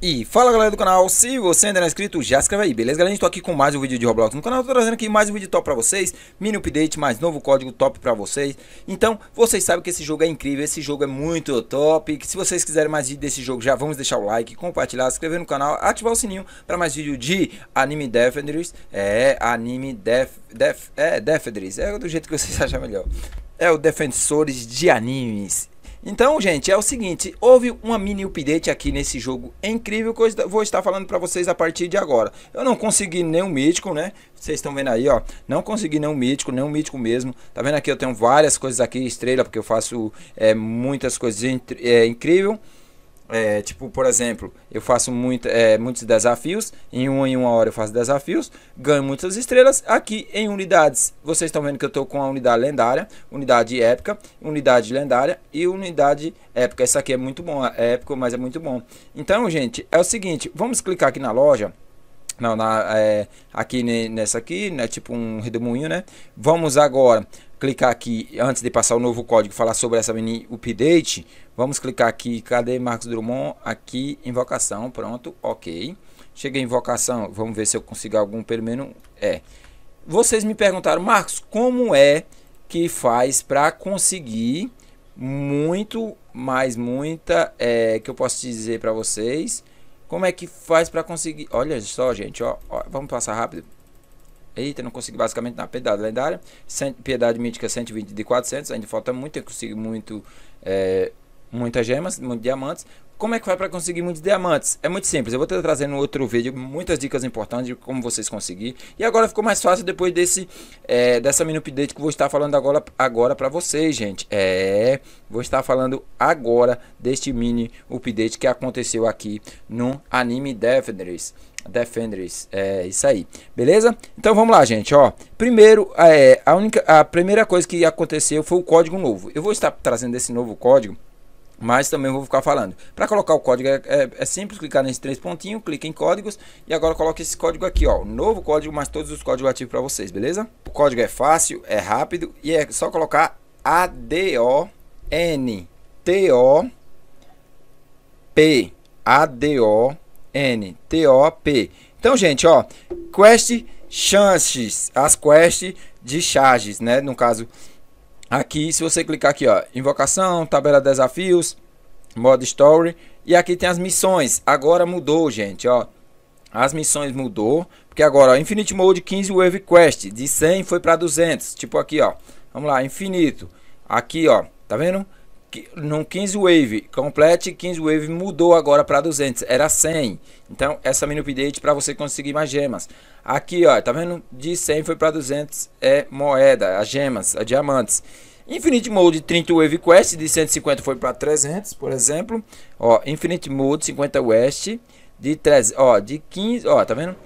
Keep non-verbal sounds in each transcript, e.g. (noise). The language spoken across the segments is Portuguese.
E fala galera do canal, se você ainda não é inscrito, já escreve aí, beleza? Galera, estou tá aqui com mais um vídeo de Roblox no canal, estou trazendo aqui mais um vídeo top para vocês, mini update, mais novo código top para vocês. Então, vocês sabem que esse jogo é incrível, esse jogo é muito top, que se vocês quiserem mais vídeo desse jogo, já vamos deixar o like, compartilhar, se inscrever no canal, ativar o sininho para mais vídeo de Anime Defenders, é, Anime Def, Def, é, Defenders, é do jeito que vocês (laughs) acham melhor. É o Defensores de Animes. Então, gente, é o seguinte, houve uma mini update aqui nesse jogo incrível que eu vou estar falando para vocês a partir de agora. Eu não consegui nenhum mítico, né? Vocês estão vendo aí, ó, não consegui nenhum mítico, nenhum mítico mesmo. Tá vendo aqui, eu tenho várias coisas aqui, estrela, porque eu faço é, muitas coisas é, incríveis. É, tipo, por exemplo, eu faço muito, é, muitos desafios, em uma em uma hora eu faço desafios, ganho muitas estrelas. Aqui em unidades, vocês estão vendo que eu estou com a unidade lendária, unidade épica, unidade lendária e unidade épica. Essa aqui é muito bom, é épico, mas é muito bom. Então, gente, é o seguinte, vamos clicar aqui na loja. Não, na, é, aqui nessa aqui, né, tipo um redemoinho, né? Vamos agora clicar aqui, antes de passar o novo código, falar sobre essa mini update. Vamos clicar aqui, cadê Marcos Drummond? Aqui, invocação, pronto, ok. Cheguei em invocação, vamos ver se eu consigo algum, pelo menos, é. Vocês me perguntaram, Marcos, como é que faz para conseguir muito, mais muita, é, que eu posso dizer para vocês? Como é que faz para conseguir? Olha só, gente, ó, ó, vamos passar rápido. Eita, não consegui basicamente na piedade lendária. piedade mítica 120 de 400, ainda falta muito. Eu consigo muito é, muitas gemas, muitos diamantes. Como é que vai para conseguir muitos diamantes? É muito simples. Eu vou estar trazendo outro vídeo, muitas dicas importantes de como vocês conseguir. E agora ficou mais fácil depois desse é, dessa mini update que vou estar falando agora agora para vocês, gente. É, vou estar falando agora deste mini update que aconteceu aqui no Anime Defenders. Defenders, é isso aí, beleza? Então vamos lá, gente, ó. Primeiro, é, a única, a primeira coisa que aconteceu foi o código novo. Eu vou estar trazendo esse novo código mas também vou ficar falando. Para colocar o código é, é, é, simples, clicar nesse três pontinhos, clica em códigos e agora coloca esse código aqui, ó. Novo código, mas todos os códigos ativos para vocês, beleza? O código é fácil, é rápido e é só colocar A-D-O-N-T-O-P. A-D-O-N-T-O-P. Então, gente, ó, quest chances, as quest de charges, né? No caso, Aqui, se você clicar aqui, ó, invocação, tabela desafios, modo story. E aqui tem as missões. Agora mudou, gente, ó. As missões mudou, porque agora, ó, Infinite Mode 15 Wave Quest, de 100 foi para 200, tipo aqui, ó. Vamos lá, infinito. Aqui, ó, tá vendo? no 15 Wave Complete, 15 Wave mudou agora para 200, era 100. Então, essa mini update para você conseguir mais gemas. Aqui, ó, tá vendo? De 100 foi para 200 é moeda, as gemas, as diamantes. Infinite Mode 30 Wave Quest, de 150 foi para 300, por exemplo. Ó, Infinite Mode 50 West, de 13, ó, de 15, ó, tá vendo?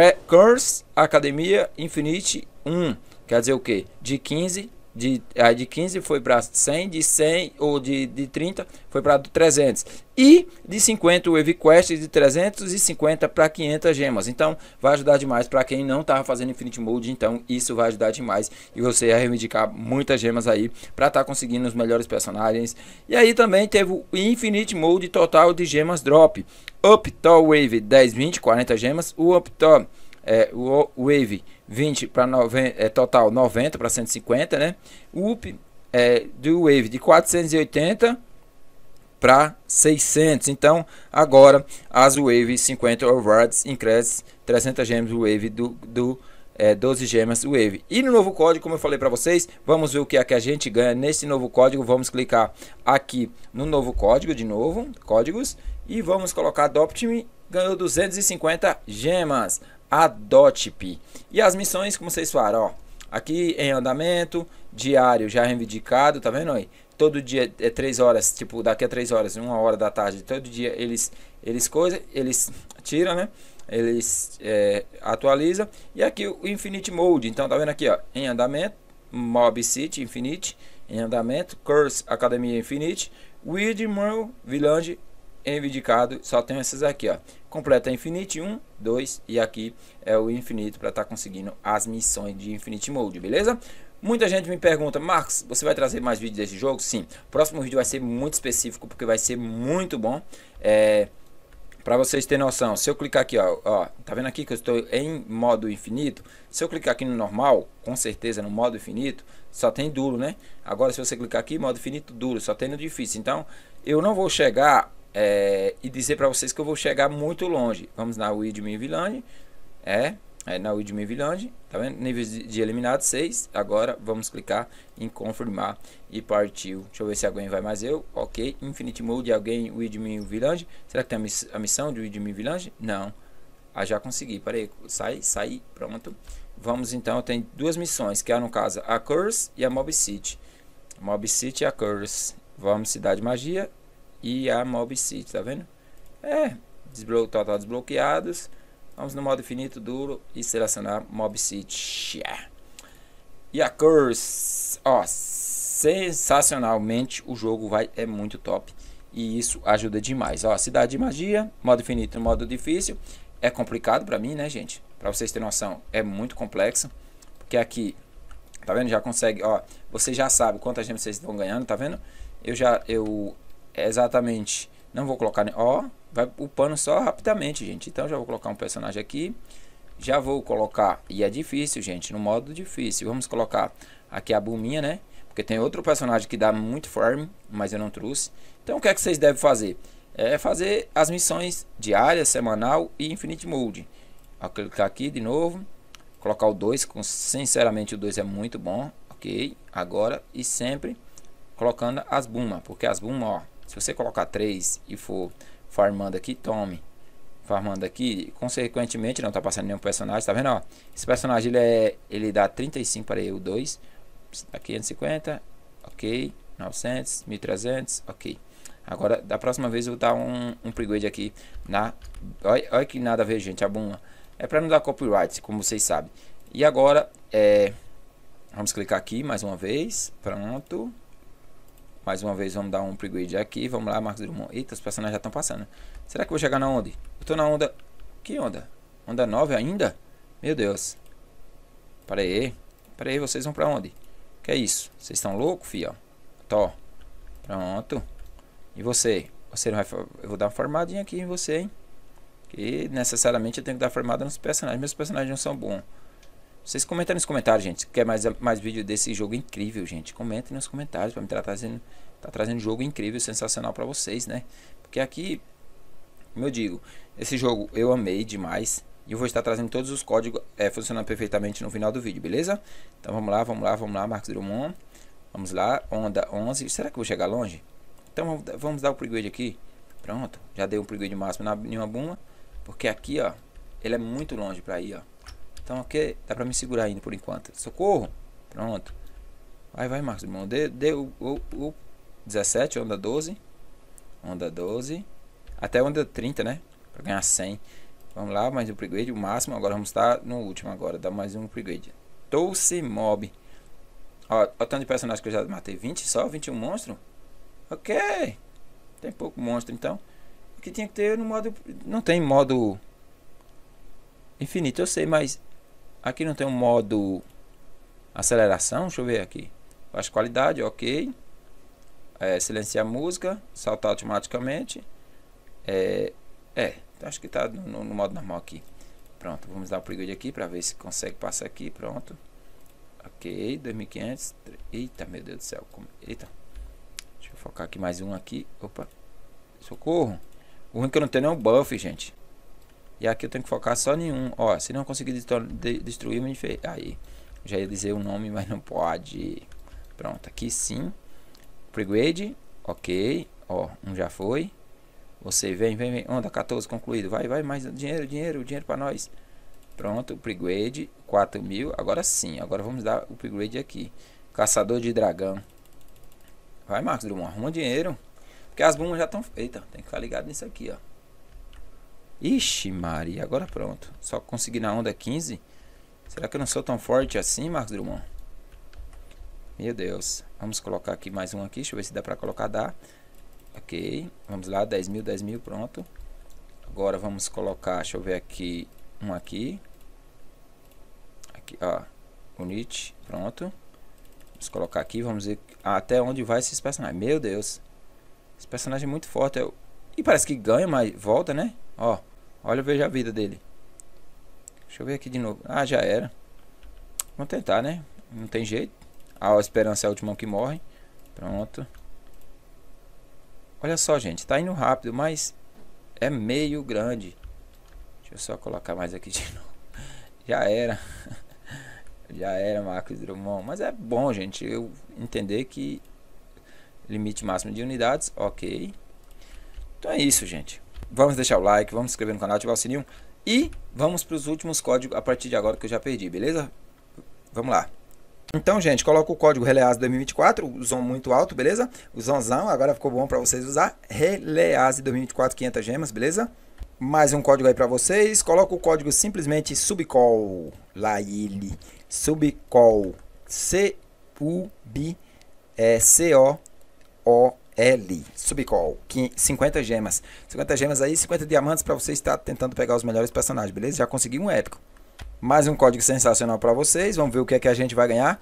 É Curse Academia Infinite 1, quer dizer o quê? De 15 de, aí de 15 foi para 100, de 100 ou de, de 30 foi para 300 e de 50 o Quest de 350 para 500 gemas. Então vai ajudar demais para quem não estava fazendo Infinite Mode, então isso vai ajudar demais e você vai reivindicar muitas gemas aí para estar tá conseguindo os melhores personagens. E aí também teve o Infinite Mode total de gemas drop. Up Top Wave 10, 20, 40 gemas, o Up Top é, o Wave 20 para é, total 90 para 150, né? O UP é, do Wave de 480 para 600. Então, agora as Wave 50 Overrides Increases 300 gemas Wave do, do é, 12 gemas Wave. E no novo código, como eu falei para vocês, vamos ver o que é que a gente ganha nesse novo código. Vamos clicar aqui no novo código de novo, códigos, e vamos colocar Doptime, ganhou 250 gemas. Adotip. E as missões, como vocês falaram, ó, aqui em andamento, diário já reivindicado, tá vendo aí? Todo dia é três horas, tipo, daqui a três horas, uma hora da tarde, todo dia eles eles coisa, eles tiram, né? Eles é, atualiza e aqui o Infinite Mode. Então tá vendo aqui, ó, em andamento, Mob City Infinite em andamento, Curse Academia Infinite, Weird Merle Village reivindicado, só tenho essas aqui, ó. Completa Infinite 1, 2 e aqui é o infinito para estar tá conseguindo as missões de Infinite Mode, beleza? Muita gente me pergunta, Marcos, você vai trazer mais vídeos desse jogo? Sim, o próximo vídeo vai ser muito específico porque vai ser muito bom. É, para vocês terem noção, se eu clicar aqui, ó, ó, tá vendo aqui que eu estou em modo infinito? Se eu clicar aqui no normal, com certeza no modo infinito, só tem duro, né? Agora se você clicar aqui, modo infinito duro, só tem no difícil. Então, eu não vou chegar é, e dizer para vocês que eu vou chegar muito longe. Vamos na Widmin Village. É, é na Widmin Village. Tá vendo? Nível de, de eliminado 6. Agora vamos clicar em confirmar e partiu. Deixa eu ver se alguém vai mais eu. Ok. Infinite Mode, alguém Widmin Village. Será que tem a, miss, a missão de Widmin Village? Não. Ah, já consegui. Peraí. Sai, sai. Pronto. Vamos então. Tem duas missões, que é no caso a Curse e a Mob City. Mob City e a Curse. Vamos Cidade Magia e a Mob City, tá vendo? É, total tá, tá desbloqueados. Vamos no modo infinito duro e selecionar Mob City. E a Curse, ó, sensacionalmente o jogo vai é muito top e isso ajuda demais. Ó, cidade de magia, modo infinito, modo difícil, é complicado para mim, né, gente? Para vocês terem noção, é muito complexo, porque aqui Tá vendo? Já consegue, ó, você já sabe quantas gemas vocês estão ganhando, tá vendo? Eu já eu Exatamente. Não vou colocar... Ó, vai upando só rapidamente, gente. Então já vou colocar um personagem aqui. Já vou colocar... E é difícil, gente. No modo difícil. Vamos colocar aqui a buminha, né? Porque tem outro personagem que dá muito farm, mas eu não trouxe. Então o que é que vocês devem fazer? É fazer as missões diárias, semanal e infinite mode. Vou clicar aqui de novo. Colocar o 2, sinceramente o 2 é muito bom. Ok, agora e sempre colocando as bumas, porque as bumas, ó, se você colocar 3 e for farmando aqui, tome. Farmando aqui, consequentemente não tá passando nenhum personagem, tá vendo? Ó, esse personagem ele, é, ele dá 35 para eu 2. Aqui 150, ok. 900, 1300, ok. Agora, da próxima vez eu vou dar um, um upgrade aqui na... Olha, olha que nada a ver, gente, a bomba. É para não dar copyright, como vocês sabem. E agora, é... Vamos clicar aqui mais uma vez. Pronto. Mais uma vez, vamos dar um upgrade aqui. Vamos lá, Marcos Drummond. Eita, os personagens já estão passando. Será que eu vou chegar na onde? Eu tô na onda... Que onda? Onda 9 ainda? Meu Deus. Pera aí. Pera aí, vocês vão pra onde? Que é isso? Vocês estão loucos, fio? Tó. Pronto. E você? Você vai... Eu vou dar uma formadinha aqui em você, hein? Que necessariamente eu tenho que dar formada nos personagens. Meus personagens não são bons. Vocês comentem nos comentários, gente. Se quer mais, mais vídeo desse jogo incrível, gente? Comentem nos comentários para me tratar trazendo. Tá trazendo jogo incrível, sensacional para vocês, né? Porque aqui, como eu digo, esse jogo eu amei demais. E eu vou estar trazendo todos os códigos é, funcionando perfeitamente no final do vídeo, beleza? Então vamos lá, vamos lá, vamos lá, Marcos Drummond. Vamos lá, onda 11. Será que eu vou chegar longe? Então vamos dar o upgrade aqui. Pronto, já dei um upgrade máximo na, em uma buma. Porque aqui, ó, ele é muito longe para ir, ó. Então aqui dá pra me segurar ainda por enquanto. Socorro! Pronto. Vai, vai, Marcos Drummond. Dê, dê o, o, o 17, onda 12. Onda 12. Até onda 30, né? Pra ganhar 100. Vamos lá, mais um upgrade, o máximo. Agora vamos estar no último agora. Dá mais um upgrade. Touce Mob. Ó, o tanto de personagens que eu já matei. 20 só? 21 monstros? Ok. Tem pouco monstro, então. O que tinha que ter no modo... Não tem modo infinito, eu sei, mas... Aqui não tem um modo aceleração. Deixa eu ver aqui. Baixa qualidade, ok. É, silenciar música, saltar automaticamente. É, é então acho que está no, no, modo normal aqui. Pronto, vamos dar o um upgrade aqui para ver se consegue passar aqui. Pronto. Ok, 2500. Eita, meu Deus do céu. Como, eita. Deixa eu focar aqui mais um aqui. Opa. Socorro. O ruim é que eu não tenho é um buff, gente. E aqui eu tenho que focar só em um. Ó, se não conseguir de destruir, me fe... aí. Já ia dizer o nome, mas não pode. Pronto, aqui sim. Pregrade, ok. Ó, um já foi. Você vem, vem, vem. Onda 14 concluído. Vai, vai, mais dinheiro, dinheiro, dinheiro para nós. Pronto, upgrade mil Agora sim, agora vamos dar o upgrade aqui. Caçador de dragão. Vai, Marcos Drummond, arruma dinheiro. Porque as bombas já estão. feitas tem que ficar ligado nisso aqui, ó. Ixi, Maria, agora pronto. Só consegui na onda 15. Será que eu não sou tão forte assim, Marcos Drummond? Meu Deus. Vamos colocar aqui mais um aqui. Deixa eu ver se dá pra colocar. Dá. Ok. Vamos lá. 10 mil, 10 mil. Pronto. Agora vamos colocar. Deixa eu ver aqui. Um aqui. Aqui, ó. Unite, Pronto. Vamos colocar aqui. Vamos ver até onde vai esses personagens. Meu Deus. Esse personagem é muito forte. Eu... E parece que ganha, mas volta, né? Ó. Olha, veja a vida dele. Deixa eu ver aqui de novo. Ah, já era. Vamos tentar, né? Não tem jeito. A esperança é a última que morre. Pronto. Olha só, gente. Tá indo rápido, mas é meio grande. Deixa eu só colocar mais aqui de (laughs) novo. Já era. Já era, Marcos Drummond. Mas é bom, gente. Eu entender que limite máximo de unidades. Ok. Então é isso, gente. Vamos deixar o like, vamos se inscrever no canal, ativar o sininho. E vamos para os últimos códigos a partir de agora que eu já perdi, beleza? Vamos lá. Então, gente, coloca o código RELEAS 2024, o ZON muito alto, beleza? O ZONzão, agora ficou bom para vocês usar. RELEAS 2024, 500 gemas, beleza? Mais um código aí para vocês. Coloca o código simplesmente SUBCOL, lá ele, SUBCOL, C-U-B, C-O-O-L. L, Subcall, 50 gemas. 50 gemas aí, 50 diamantes para você estar tentando pegar os melhores personagens, beleza? Já consegui um épico. Mais um código sensacional para vocês, vamos ver o que é que a gente vai ganhar.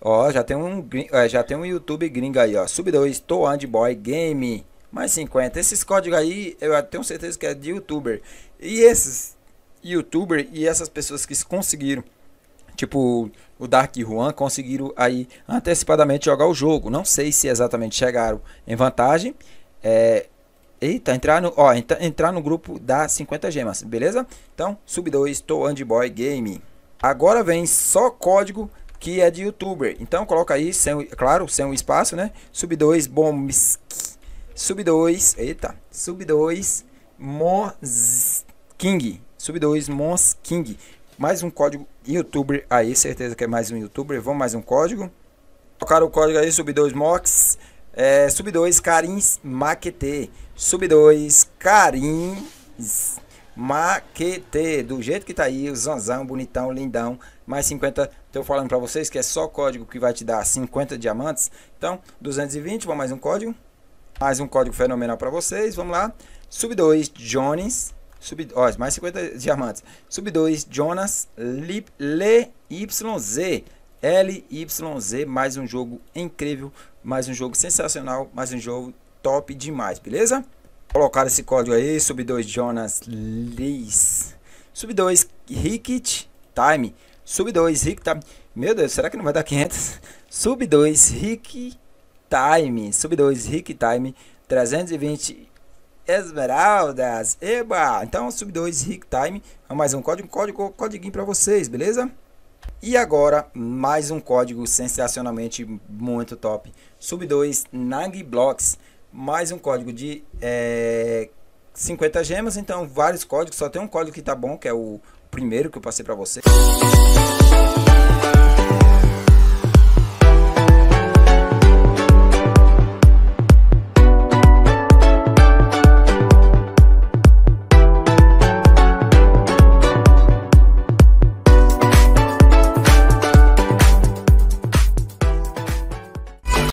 Ó, já tem um, é, já tem um YouTube gringo aí, ó. Sub 2, Toand Boy Game, mais 50. Esses códigos aí, eu tenho certeza que é de YouTuber. E esses YouTuber e essas pessoas que conseguiram tipo o Dark Juan, conseguiram aí antecipadamente jogar o jogo. Não sei se exatamente chegaram em vantagem. É, Eita, entrar no, ó, entra, entrar no grupo da 50 gemas, beleza? Então, sub 2, To Andy Boy Game. Agora vem só código que é de youtuber. Então, coloca aí, sem, claro, sem um espaço, né? Sub 2, bombs. Sub 2, eita. Sub 2, Mons King. Sub 2, Mons King. Mais um código youtuber aí, certeza que é mais um youtuber. Vamos mais um código. Colocaram o código aí, sub2 mox. É, sub2 carins maquetê. Sub2 carins maquetê. Do jeito que tá aí, o zanzão, bonitão, lindão. Mais 50, tô falando para vocês que é só código que vai te dar 50 diamantes. Então, 220, vamos mais um código. Mais um código fenomenal para vocês, vamos lá. Sub2 Jones Sub 2, mais 50 diamantes. Sub 2, Jonas Lip, Le YZ. LYZ, mais um jogo incrível, mais um jogo sensacional, mais um jogo top demais, beleza? Colocar esse código aí, sub 2 Jonas Liz, sub 2 Ricket Time, sub 2 Rick Time, meu Deus, será que não vai dar 500? Sub 2 Rick Time, sub 2 Rick Time, 320 Esmeraldas. Eba! Então, sub2 Rick Time. É mais um código, código, código para vocês, beleza? E agora, mais um código sensacionalmente muito top. Sub2 Nag Blocks. Mais um código de é, eh, 50 gemas. Então, vários códigos. Só tem um código que tá bom, que é o primeiro que eu passei para vocês.